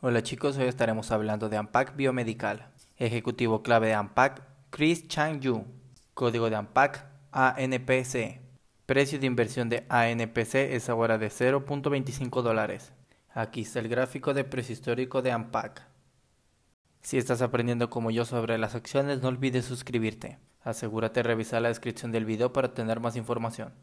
Hola chicos, hoy estaremos hablando de AMPAC Biomedical. Ejecutivo clave de AMPAC, Chris Chang Yu. Código de AMPAC, ANPC. Precio de inversión de ANPC es ahora de 0.25 dólares. Aquí está el gráfico de precio histórico de AMPAC. Si estás aprendiendo como yo sobre las acciones, no olvides suscribirte. Asegúrate de revisar la descripción del video para tener más información.